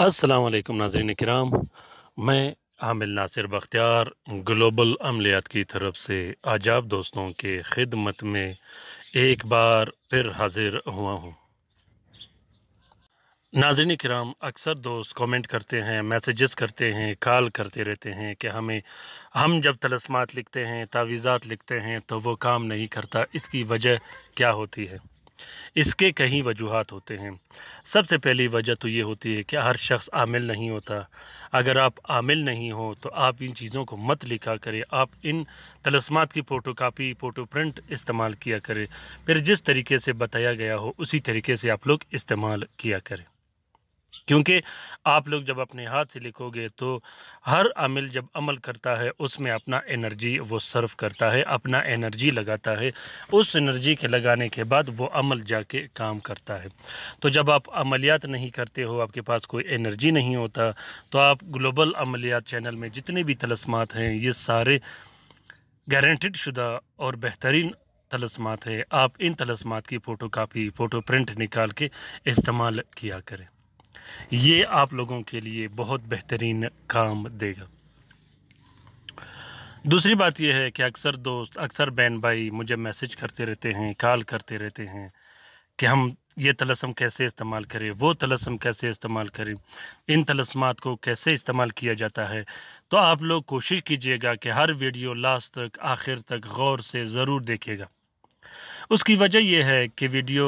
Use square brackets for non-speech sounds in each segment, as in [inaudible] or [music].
असलकम नाजरन कराम मैं हामिल नासिर बख्तियार ग्लोबल अमलियात की तरफ से आज आप दोस्तों के खिदमत में एक बार फिर हाजिर हुआ हूँ नाजरन कराम अक्सर दोस्त कमेंट करते हैं मैसेजेस करते हैं कॉल करते रहते हैं कि हमें हम जब तलस्मात लिखते हैं तावीज़ात लिखते हैं तो वो काम नहीं करता इसकी वजह क्या होती है इसके कई वजूहत होते हैं सबसे पहली वजह तो ये होती है कि हर शख्स आमिल नहीं होता अगर आप आमिल नहीं हो तो आप इन चीज़ों को मत लिखा करें आप इन तलस्मात की फ़ोटो कापी फ़ोटो प्रिंट इस्तेमाल किया करें फिर जिस तरीके से बताया गया हो उसी तरीके से आप लोग इस्तेमाल किया करें क्योंकि आप लोग जब अपने हाथ से लिखोगे तो हर अमिल जब अमल करता है उसमें अपना एनर्जी वो सर्व करता है अपना एनर्जी लगाता है उस एनर्जी के लगाने के बाद वो अमल जाके काम करता है तो जब आप अमलियात नहीं करते हो आपके पास कोई एनर्जी नहीं होता तो आप ग्लोबल अमलियात चैनल में जितने भी तलस्मात हैं ये सारे गारंटिड शुदा और बेहतरीन तलस्मात है आप इन तलस्मात की फ़ोटो कापी फ़ोटो प्रिंट निकाल के इस्तेमाल किया करें ये आप लोगों के लिए बहुत बेहतरीन काम देगा दूसरी बात यह है कि अक्सर दोस्त अक्सर बहन भाई मुझे मैसेज करते रहते हैं कॉल करते रहते हैं कि हम ये तलसम कैसे इस्तेमाल करें वो तलसम कैसे इस्तेमाल करें इन तलसमात को कैसे इस्तेमाल किया जाता है तो आप लोग कोशिश कीजिएगा कि हर वीडियो लास्ट तक आखिर तक गौर से ज़रूर देखेगा उसकी वजह यह है कि वीडियो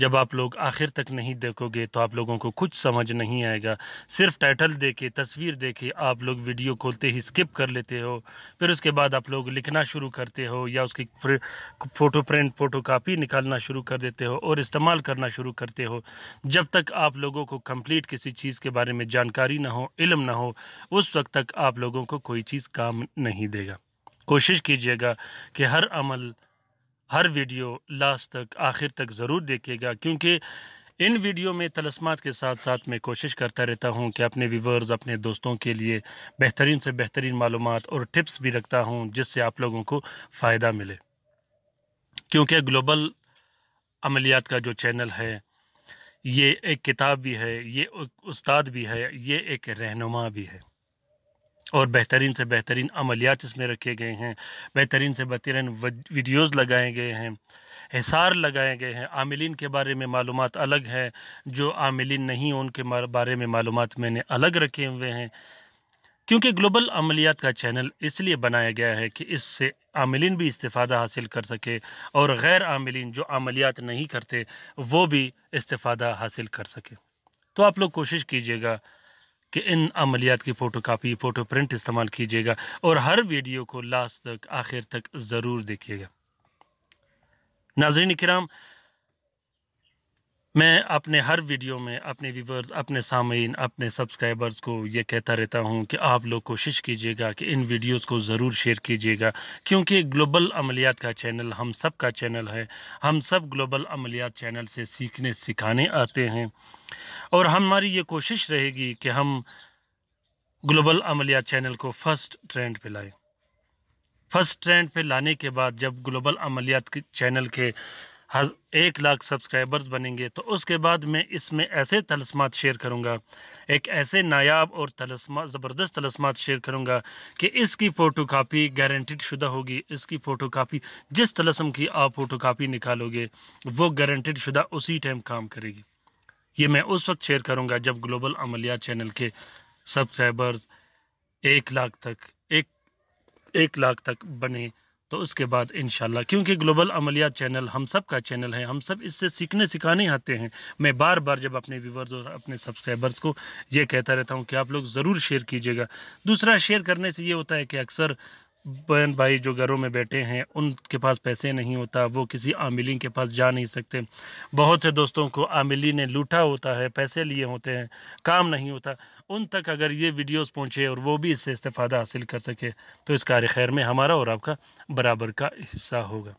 जब आप लोग आखिर तक नहीं देखोगे तो आप लोगों को कुछ समझ नहीं आएगा सिर्फ टाइटल देखे तस्वीर देखे आप लोग वीडियो खोलते ही स्किप कर लेते हो फिर उसके बाद आप लोग लिखना शुरू करते हो या उसकी फ़ोटो प्रिंट फ़ोटो कापी निकालना शुरू कर देते हो और इस्तेमाल करना शुरू करते हो जब तक आप लोगों को कंप्लीट किसी चीज़ के बारे में जानकारी ना हो इलम ना हो उस वक्त तक आप लोगों को कोई चीज़ काम नहीं देगा कोशिश कीजिएगा कि हर अमल हर वीडियो लास्ट तक आखिर तक ज़रूर देखिएगा क्योंकि इन वीडियो में तलस्मात के साथ साथ मैं कोशिश करता रहता हूँ कि अपने व्यूवर्स अपने दोस्तों के लिए बेहतरीन से बेहतरीन मालूम और टिप्स भी रखता हूँ जिससे आप लोगों को फ़ायदा मिले क्योंकि ग्लोबल अमलियात का जो चैनल है ये एक किताब भी है ये उस्ताद भी है ये एक रहनुमा भी है और बेहतरीन से बेहतरीन अमलियात इसमें रखे गए हैं बेहतरीन से बेहतरीन वीडियोज़ लगाए गए हैं हिसार लगाए गए हैं आमिलीन के बारे में मालूम अलग है जो आमिलीन नहीं उनके बारे में मालूम मैंने अलग रखे हुए हैं क्योंकि ग्लोबल अमलियात का चैनल इसलिए बनाया गया है कि इससे आमिलीन भी इस्तादा हासिल कर सके और गैर आमिलीन जो अमलियात नहीं करते वो भी इस्तादा हासिल कर सके तो आप लोग कोशिश कीजिएगा कि इन अमलियात की फ़ोटो कापी फ़ोटो प्रिंट इस्तेमाल कीजिएगा और हर वीडियो को लास्ट तक आखिर तक ज़रूर देखिएगा नाजरीन कराम मैं अपने हर वीडियो में अपने व्यूवर्स अपने सामीन अपने सब्सक्राइबर्स को ये कहता रहता हूँ कि आप लोग कोशिश कीजिएगा कि इन वीडियोस को ज़रूर शेयर कीजिएगा क्योंकि ग्लोबल अमलियात का चैनल हम सब का चैनल है हम सब ग्लोबल अमलियात चैनल से सीखने सिखाने आते हैं और हमारी ये कोशिश रहेगी कि हम ग्लोबल अमलियात चैनल को फ़र्स्ट ट्रेंड पर लाएँ फ़र्स्ट ट्रेंड पर लाने के बाद जब ग्लोबल अमलियात चैनल के एक लाख सब्सक्राइबर्स बनेंगे तो उसके बाद मैं इसमें ऐसे तलस्मात शेयर करूँगा एक ऐसे नायाब और तलस्मा ज़बरदस्त तलस्मात शेयर करूँगा कि इसकी फ़ोटो कापी गारंटीड शुदा होगी इसकी फ़ोटो कापी जिस तलस्म की आप फ़ोटो कापी निकालोगे वो गारंटिड शुदा उसी टाइम काम करेगी ये मैं उस वक्त शेयर करूँगा जब ग्लोबल अमलिया चैनल के सब्सक्राइबर्स एक लाख तक एक एक लाख तक बने तो उसके बाद इन क्योंकि ग्लोबल अमलिया चैनल हम सब का चैनल है हम सब इससे सीखने सिखाने आते हैं मैं बार बार जब अपने व्यूवर्स और अपने सब्सक्राइबर्स को ये कहता रहता हूँ कि आप लोग ज़रूर शेयर कीजिएगा दूसरा शेयर करने से ये होता है कि अक्सर बहन भाई जो घरों में बैठे हैं उनके पास पैसे नहीं होता वो किसी आमिली के पास जा नहीं सकते बहुत से दोस्तों को आमिली ने लूटा होता है पैसे लिए होते हैं काम नहीं होता उन तक अगर ये वीडियोस पहुंचे और वो भी इससे इस्तेफादा हासिल कर सके तो इस कार खैर में हमारा और आपका बराबर का हिस्सा होगा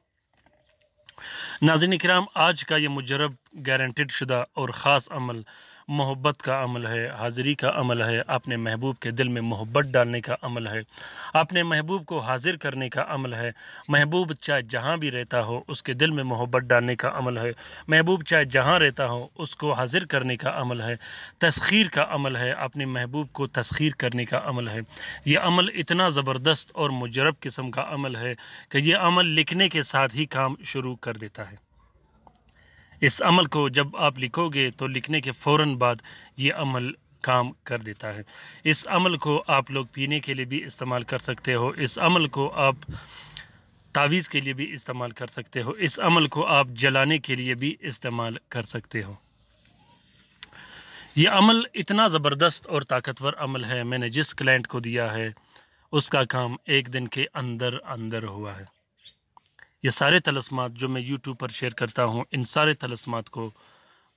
नाजिन कराम आज का ये मुजरब गारंटिड शुदा और ख़ास अमल मोहब्बत का अमल है हाज़िरी का अमल है अपने महबूब के दिल में मोहब्बत डालने का अमल है अपने महबूब को हाजिर करने का अमल है महबूब चाहे जहाँ भी रहता हो उसके दिल में मोहब्बत डालने का अमल है महबूब चाहे जहाँ रहता हो उसको हाजिर करने का अमल है तस्खीर का अमल है अपने महबूब को तस्खीर करने का अमल है यह अमल इतना ज़बरदस्त और मुजरब किस्म का अमल है कि यह अमल लिखने के साथ ही काम शुरू कर देता है इस अमल को जब आप लिखोगे तो लिखने के फ़ौर बाद ये अमल काम कर देता है इस अमल को आप लोग पीने के लिए भी इस्तेमाल कर सकते हो इस अमल को आप तावीज़ के लिए भी इस्तेमाल कर सकते हो इस अमल को आप जलाने के लिए भी इस्तेमाल कर सकते हो ये अमल इतना ज़बरदस्त और ताकतवर अमल है मैंने जिस क्लाइंट को दिया है उसका काम एक दिन के अंदर अंदर हुआ है ये सारे तलस्मात जो मैं यूट्यूब पर शेयर करता हूँ इन सारे तलस्मात को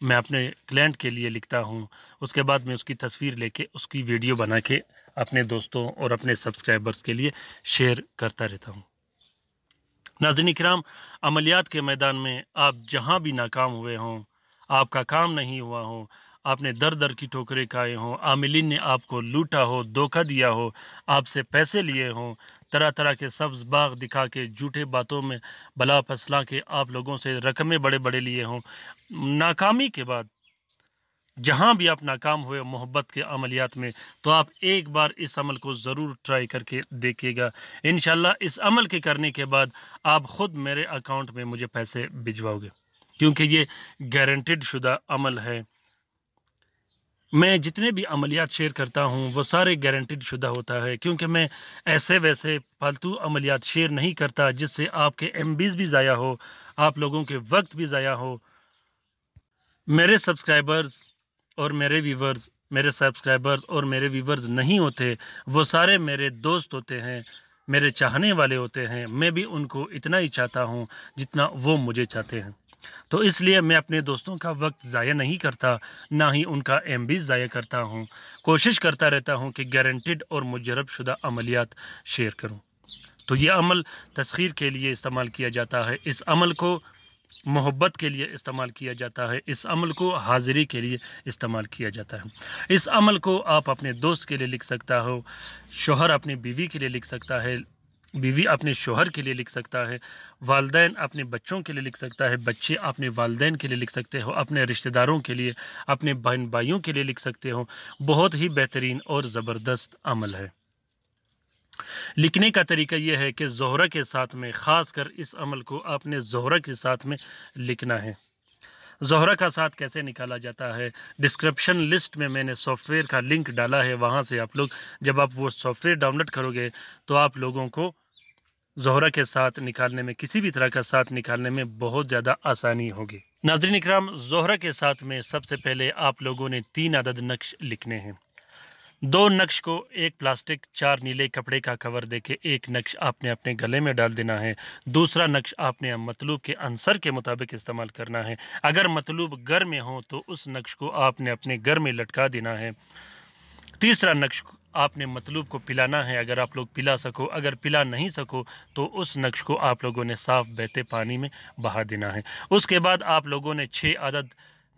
मैं अपने क्लाइंट के लिए लिखता हूँ उसके बाद मैं उसकी तस्वीर लेके उसकी वीडियो बना के अपने दोस्तों और अपने सब्सक्राइबर्स के लिए शेयर करता रहता हूँ नाजन कराम अमलियात के मैदान में आप जहाँ भी नाकाम हुए हों आपका काम नहीं हुआ हो आपने दर दर की ठोकरें खाए हों आमिलीन ने आपको लूटा हो धोखा दिया हो आपसे पैसे लिए हों तरह तरह के सब्ज़ बाग दिखा के झूठे बातों में भला फसला के आप लोगों से रकमें बड़े बड़े लिए हों नाकामी के बाद जहाँ भी आप नाकाम हुए मोहब्बत के अमलियात में तो आप एक बार इस अमल को ज़रूर ट्राई करके देखिएगा इन इस अमल के करने के बाद आप ख़ुद मेरे अकाउंट में मुझे पैसे भिजवाओगे क्योंकि ये गारंटिड शुदा अमल है मैं जितने भी अमलियात शेयर करता हूँ वो सारे गारंटीड शुदा होता है क्योंकि मैं ऐसे वैसे फालतू अमलियात शेयर नहीं करता जिससे आपके एम भी ज़ाया हो आप लोगों के वक्त भी ज़ाया हो मेरे सब्सक्राइबर्स और मेरे वीवर्स मेरे सब्सक्राइबर्स और मेरे वीवर्स नहीं होते वो सारे मेरे दोस्त होते हैं मेरे चाहने वाले होते हैं मैं भी उनको इतना ही चाहता हूँ जितना वो मुझे चाहते हैं तो इसलिए मैं अपने दोस्तों का वक्त ज़ाया नहीं करता ना ही उनका एम बी ज़ाया करता हूँ कोशिश करता रहता हूँ कि गारंटिड और मुजरब शुदा अमलियात शेयर करूँ तो ये अमल तस्खीर के लिए इस्तेमाल किया जाता है इस अमल को मोहब्बत के लिए इस्तेमाल किया जाता है इस अमल को हाजिरी के लिए इस्तेमाल किया जाता है इस अमल को आप अपने दोस्त के लिए लिख सकता हो शोहर अपनी बीवी के लिए लिख सकता है बीवी अपने शोहर के लिए लिख सकता है वालदेन अपने बच्चों के लिए लिख सकता है बच्चे अपने वालदेन के लिए लिख सकते हो अपने रिश्तेदारों के लिए अपने बहन भाइयों के लिए लिख सकते हो बहुत ही बेहतरीन और ज़बरदस्त अमल है लिखने का तरीका यह है कि जहरा के साथ में ख़ास कर इस अमल को आपने जहरा के साथ में लिखना है जहरा का साथ कैसे निकाला जाता है डिस्क्रिप्शन लिस्ट में मैंने सॉफ्टवेयर का लिंक डाला है वहाँ से आप लोग जब आप वो सॉफ्टवेयर डाउनलोड करोगे तो आप लोगों को जहरा के साथ निकालने में किसी भी तरह का साथ निकालने में बहुत ज़्यादा आसानी होगी नाजरीन इक्राम जहरा के साथ में सबसे पहले आप लोगों ने तीन अदद नक्श लिखने हैं दो नक्श को एक प्लास्टिक चार नीले कपड़े का कवर देके एक नक्श आपने अपने गले में डाल देना है दूसरा नक्श आपने मतलूब के अंसर के मुताबिक इस्तेमाल करना है अगर मतलूब घर में हो तो उस नक्श को आपने अपने घर में लटका देना है तीसरा नक्श आपने मतलूब को पिलाना है अगर आप लोग पिला सको अगर पिला नहीं सको तो उस नक्श को आप लोगों ने साफ़ बहते पानी में बहा देना है उसके बाद आप लोगों ने छः आदद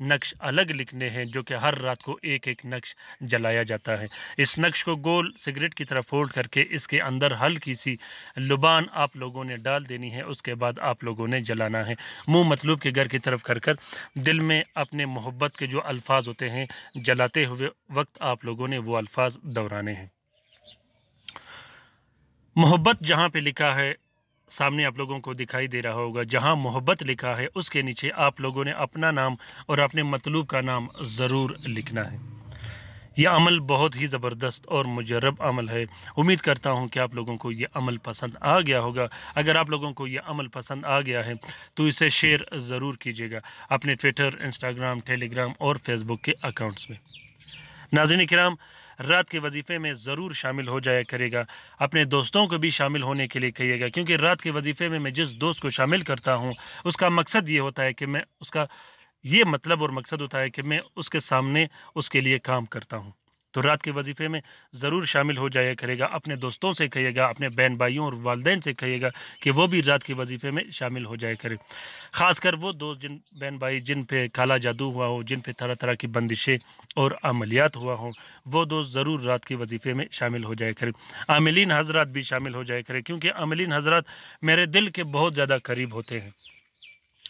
नक्श अलग लिखने हैं जो कि हर रात को एक एक नक्श जलाया जाता है इस नक्श को गोल सिगरेट की तरह फोल्ड करके इसके अंदर हल्की सी लुबान आप लोगों ने डाल देनी है उसके बाद आप लोगों ने जलाना है मुँह मतलूब के घर की तरफ कर कर दिल में अपने मोहब्बत के जो अल्फाज होते हैं जलाते हुए वक्त आप लोगों ने वो अल्फाज दोहराने हैं मोहब्बत जहाँ पे लिखा है सामने आप लोगों को दिखाई दे रहा होगा जहां मोहब्बत लिखा है उसके नीचे आप लोगों ने अपना नाम और अपने मतलूब का नाम ज़रूर लिखना है यह अमल बहुत ही ज़बरदस्त और मुजरब अमल है उम्मीद करता हूँ कि आप लोगों को ये अमल पसंद आ गया होगा अगर आप लोगों को ये अमल पसंद आ गया है तो इसे शेयर ज़रूर कीजिएगा अपने ट्विटर इंस्टाग्राम टेलीग्राम और फेसबुक के अकाउंट्स में नाजिन कराम रात के वजीफ़े में ज़रूर शामिल हो जाया करेगा अपने दोस्तों को भी शामिल होने के लिए कहिएगा क्योंकि रात के वजीफ़े में मैं जिस दोस्त को शामिल करता हूँ उसका मकसद ये होता है कि मैं उसका ये मतलब और मकसद होता है कि मैं उसके सामने उसके लिए काम करता हूँ तो रात के वजीफ़े में ज़रूर शामिल हो जाया करेगा अपने दोस्तों से कहिएगा अपने बहन भाइयों और वालदेन से कहिएगा कि वो भी रात के वजीफ़े में शामिल हो जाया करें ख़ासकर वो दोस्त जिन बहन भाई जिन पे काला जादू हुआ हो जिन पे तरह तरह की बंदिशें और अमलियात हुआ हो वो दोस्त ज़रूर रात के वजीफ़े में शामिल हो जाया करें आमिलीन हजरात भी शामिल हो जाया करें क्योंकि आमिलीन हजरात मेरे दिल के बहुत ज़्यादा करीब होते हैं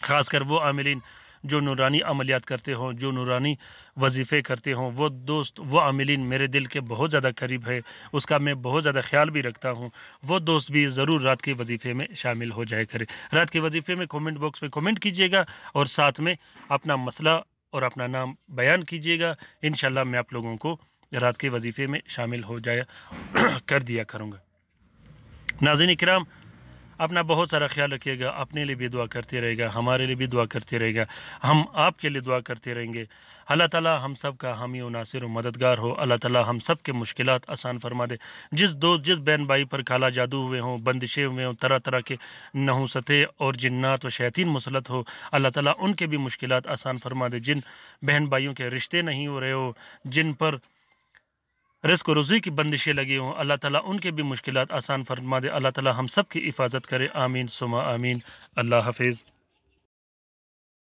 ख़ासकर वो आमिलीन जो नूरानी अमलियात करते हों जो नूरानी वजीफ़े करते हों वो दोस्त वो आमिलीन मेरे दिल के बहुत ज़्यादा करीब है उसका मैं बहुत ज़्यादा ख्याल भी रखता हूँ वो दोस्त भी ज़रूर रात के वजीफ़े में शामिल हो जाए करें रात के वजीफ़े में कमेंट बॉक्स में कमेंट कीजिएगा और साथ में अपना मसला और अपना नाम बयान कीजिएगा इन मैं आप लोगों को रात के वजीफ़े में शामिल हो जाया [clears throat] कर दिया करूँगा नाजिन कराम अपना बहुत सारा ख्याल रखिएगा अपने लिए भी दुआ करते रहेगा हमारे लिए भी दुआ करते रहेगा हम आपके लिए दुआ करते रहेंगे अल्लाह ताला हम सब का हामी और नासिर और मददगार हो अल्लाह ताला हम सब के मुश्किल आसान फरमा दे जिस दोस्त जिस बहन भाई पर काला जादू हुए हों बंदिशें हुए हों तरह तरह के नहूसतें और जिन्नात व शैतिन मुसलत हो अल्लाह ताला उनके भी मुश्किल आसान फरमा दे जिन बहन भाइयों के रिश्ते नहीं हो रहे हो जिन पर रिस्क रोज़ी की बंदिशें लगी हों अल्लाह ताला उनके भी मुश्किल आसान फरमा दे अल्लाह ताला हम सब की हिफाजत करे आमीन सुमा आमीन अल्लाह हाफिज़